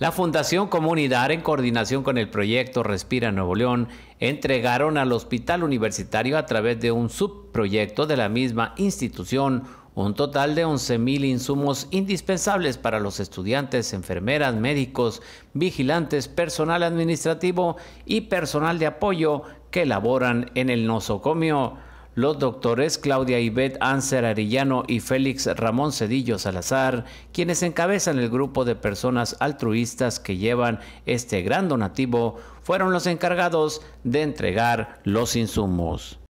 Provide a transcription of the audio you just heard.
La Fundación Comunidad, en coordinación con el proyecto Respira Nuevo León, entregaron al Hospital Universitario a través de un subproyecto de la misma institución un total de 11.000 insumos indispensables para los estudiantes, enfermeras, médicos, vigilantes, personal administrativo y personal de apoyo que laboran en el nosocomio los doctores Claudia Yvette Anser Arillano y Félix Ramón Cedillo Salazar, quienes encabezan el grupo de personas altruistas que llevan este gran donativo, fueron los encargados de entregar los insumos.